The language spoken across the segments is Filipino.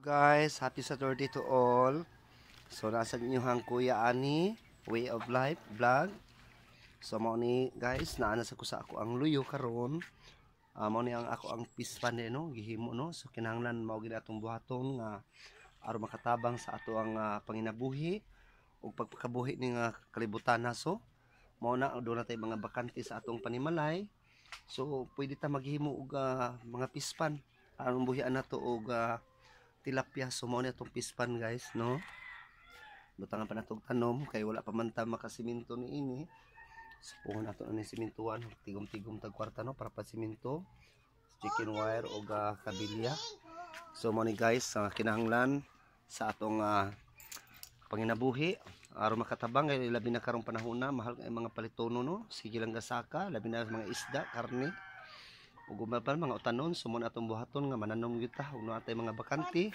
guys, happy Saturday to all. So nasa inyo ang Kuya Ani, Way of Life vlog. So mao ni guys, naa sa ko sa ako ang luyo karon. Uh, mao ni ang ako ang pispan fund no, gihimo no. So kinahanglan mao gid atong buhaton nga uh, aron makatabang sa ato ang uh, panginabuhi ug pagpakabuhi ning uh, kalibutan na so. mo na do na mga bakante sa atong panimalay. So pwede ta maghimo og uh, mga pispan aron buhian nato og uh, tilapia so mao ni atong pispan guys no butangan pa natong tanom kay wala pa man ta makasimento ni ini so puhon ato ni simintuan tigom-tigom tag no para pa siminto chicken wire o uh, kabilya so money guys ang uh, kinahanglan sa atong uh, panginabuhi aron makatabang kay labi na karong panahon na mahal ang mga palitono no sige lang gasaka labi na mga isda karne ug uban mga utanon sumon atong buhaton nga mananom gyud ta uno atay mga bakante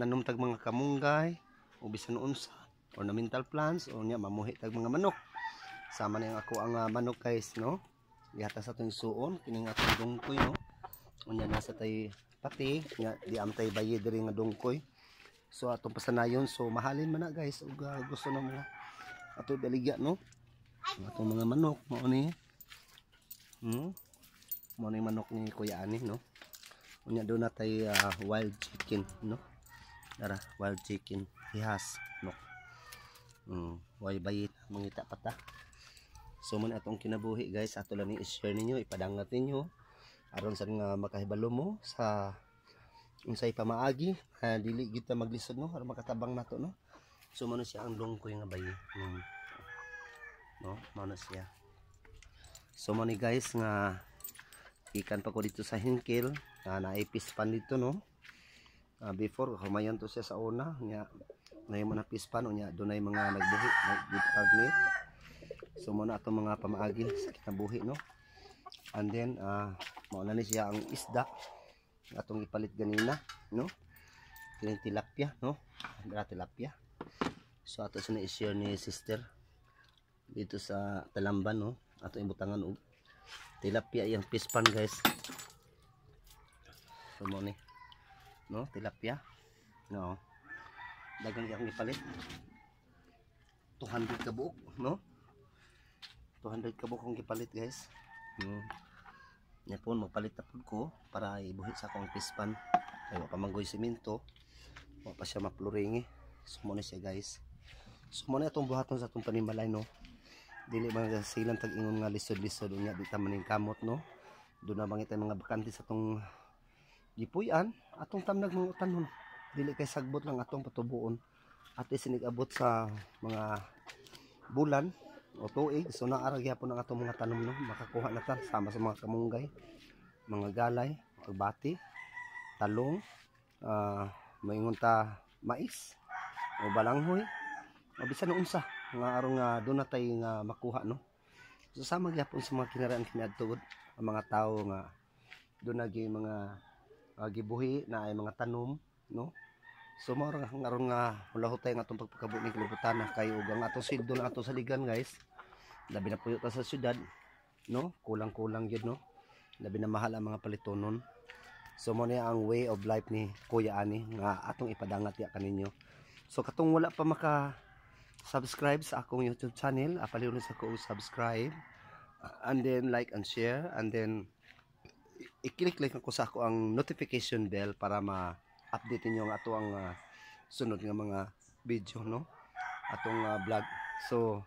nanom tag mga kamunggay o bisan unsa ornamental plants o nya mamuhi tag mga manok sama na yung ako ang ah, manok guys no yata sa atong suon kini atong dungkoy no unya nasa tay pati nga di amtay baye diri nga dungkoy so atong pasanayon so mahalin man na guys ug gusto na mga ato baligya no atong mga manok mao ni hmm mo ni manok ni Kuya Ani no unya do na tay uh, wild chicken no dara wild chicken ihas no mm way bayit mangita pata so man atong kinabuhi guys ato lang ni share ninyo ipadangat ninyo aron sa nga makahibalo mo sa unsay pamaagi uh, dili gid maglisod no aron makatabang nato no so mano siya ang lungkoy nga bayi no mm. no mano siya so mani guys nga ikan pa ko dito sa hingkil na ah, naipispan dito no uh, before humayan to siya sa una nya na yung napispan o nya dunay mga nagbuhi nagbuhi ni so muna ato mga pamaagil sa kitabuhi no and then uh, mauna ni siya ang isda atong ipalit ganina no kining no dira tilapia so ato sa i ni sister dito sa talamban no ato ibutangan og oh tilapia yung pispan guys sumo ni no tilapia no dagang yang ipalit 200 kabuok no 200 kabuok ang ipalit guys no nya po magpalit na po ko para ibuhit sa akong pispan ay pa manggoy semento wa pa siya mapluringi sumo ni siya guys sumo ni atong buhaton sa atong panimalay no dili man silang tag-ingon nga lisod-lisod unya di ta maning kamot no do na bangit mga bakante sa tong gipuy-an atong tamnag mga utanon dili kay sagbot lang atong patubuon at isinigabot sa mga bulan o tuig so naarag yapon ang atong mga tanom no makakuha na ta sama sa mga kamunggay mga galay bati talong uh, maingon ta mais o balanghoy o bisan unsa nga aron nga do natay nga makuha no so sama gyapon sa mga kinaraan kami ang mga tawo nga do na gyud mga uh, gibuhi na ay mga tanom no so mao nga aron nga wala tay nga atong pagpakabot ni kalibutan kay ug ang atong sildo na ato sa ligan guys labi na puyo ta sa syudad no kulang-kulang gyud no labi na mahal ang mga palitonon so mo ni ang way of life ni Kuya Ani nga atong ipadangat ya kaninyo so katong wala pa maka subscribe sa akong YouTube channel. Apaliw sa ko subscribe. And then like and share. And then i-click-click ko sa ako ang notification bell para ma-update ninyo ang ato ang uh, sunod nga mga video no. Atong uh, vlog. So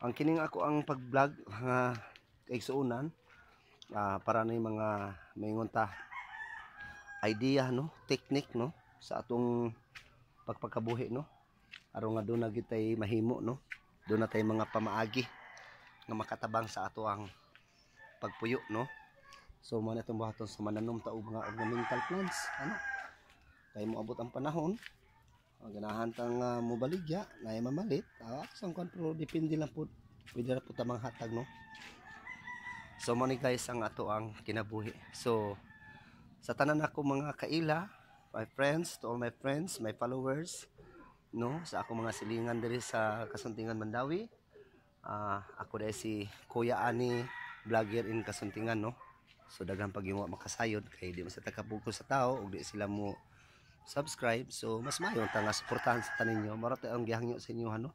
ang kining ako ang pag-vlog nga uh, igsuunan uh, ah, para na yung mga maingon ta idea no technique no sa atong pagpagkabuhi no aron nga doon na gitay mahimo no doon na tay mga pamaagi nga makatabang sa ato ang pagpuyo no so man itong buhaton sa mananom ta og mga ornamental plants ano kay moabot ang panahon ganahan tang uh, mobaligya na mamalit ah, sa kon pero depende lang po pwede na po tamang hatag no so money guys ang ato ang kinabuhi so sa tanan ako mga kaila my friends to all my friends my followers no sa ako mga silingan diri sa Kasuntingan Mandawi. Uh, ako dai si Kuya Ani vlogger in Kasuntingan no. So daghang pagyungo makasayod kay di man sa takapugko sa tao ug di sila mo subscribe. So mas mayon ta nga suportahan sa taninyo. Mara ta ang gihangyo sa inyo ano.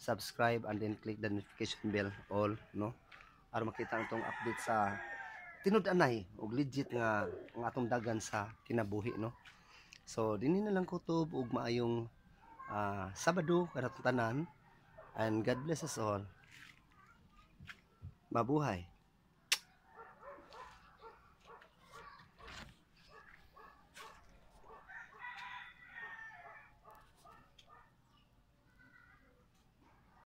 Subscribe and then click the notification bell all no. aron makita ang tong update sa tinud-anay ug legit nga ang atong dagan sa kinabuhi no. So dinhi na lang ko to ug maayong uh, Sabado kada karatutanan and God bless us all. Mabuhay!